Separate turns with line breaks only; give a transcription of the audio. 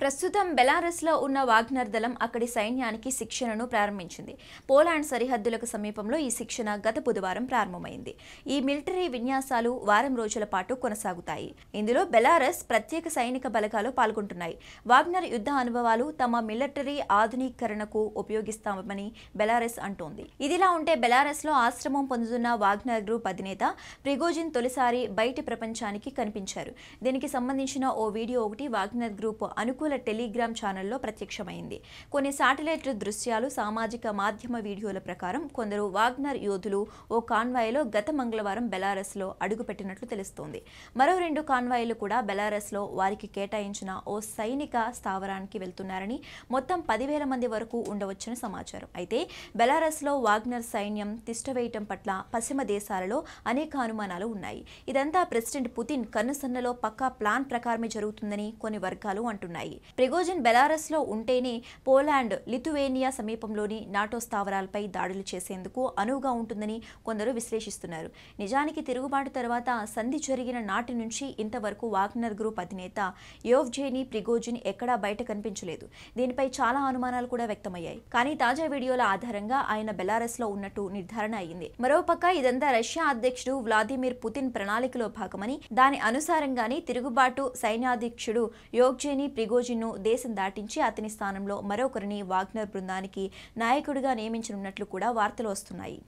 ప్రస్తుతం బెలారస్లో ఉన్న వాగ్నర్ దళం అక్కడి సైన్యానికి శిక్షణను ప్రారంభించింది పోలాండ్ సరిహద్దులకు సమీపంలో ఈ శిక్షణ గత బుధవారం ప్రారంభమైంది ఈ మిలిటరీ విన్యాసాలు వారం రోజుల పాటు కొనసాగుతాయి ఇందులో బెలారస్ ప్రత్యేక సైనిక బలగాలు పాల్గొంటున్నాయి వాగ్నర్ యుద్ధ అనుభవాలు తమ మిలిటరీ ఆధునీకరణకు ఉపయోగిస్తామని బెలారస్ అంటోంది ఇదిలా ఉంటే బెలారస్లో ఆశ్రమం పొందుతున్న వాగ్నర్ గ్రూప్ అధినేత ప్రిగోజిన్ తొలిసారి బయటి ప్రపంచానికి కనిపించారు దీనికి సంబంధించిన ఓ వీడియో ఒకటి వాగ్నర్ గ్రూప్ అనుకూల హిందువుల టెలిగ్రామ్ ఛానల్లో ప్రత్యక్షమైంది కొన్ని శాటిలైట్ దృశ్యాలు సామాజిక మాధ్యమ వీడియోల ప్రకారం కొందరు వాగ్నర్ యోధులు ఓ కాన్వాయ్లో గత మంగళవారం బెలారస్లో అడుగుపెట్టినట్లు తెలుస్తోంది మరో రెండు కాన్వాయ్లు కూడా బెలారస్లో వారికి కేటాయించిన ఓ సైనిక స్థావరానికి వెళ్తున్నారని మొత్తం పదివేల మంది వరకు ఉండవచ్చని సమాచారం అయితే బెలారస్లో వాగ్నర్ సైన్యం తిష్టవేయటం పట్ల పశ్చిమ దేశాలలో అనేక అనుమానాలు ఉన్నాయి ఇదంతా ప్రెసిడెంట్ పుతిన్ కన్నుసన్నలో పక్కా ప్లాన్ ప్రకారమే జరుగుతుందని కొన్ని వర్గాలు అంటున్నాయి ప్రిగోజిన్ లో ఉంటేనే పోలాండ్ లిథువేనియా సమీపంలోని నాటో స్థావరాలపై దాడులు చేసేందుకు అనువుగా ఉంటుందని కొందరు విశ్లేషిస్తున్నారు నిజానికి తిరుగుబాటు తర్వాత సంధి జరిగిన నాటి నుంచి ఇంతవరకు వాగ్నర్ గ్రూప్ అధినేత యోవ్జేని ప్రిగోజిన్ ఎక్కడా బయట కనిపించలేదు దీనిపై చాలా అనుమానాలు కూడా వ్యక్తమయ్యాయి కానీ తాజా వీడియోల ఆధారంగా ఆయన బెలారస్ లో ఉన్నట్టు నిర్ధారణ అయింది మరోపక్క ఇదంతా రష్యా అధ్యక్షుడు వ్లాదిమిర్ పుతిన్ ప్రణాళికలో భాగమని దాని అనుసారంగానే తిరుగుబాటు సైన్యాధ్యక్షుడు యోగ్జేని ప్రిగోజిన్ ప్రిగోజిన్ను దేశం దాటించి అతని స్థానంలో మరొకరిని వాగ్నర్ బృందానికి నాయకుడిగా నియమించనున్నట్లు కూడా వార్తలు వస్తున్నాయి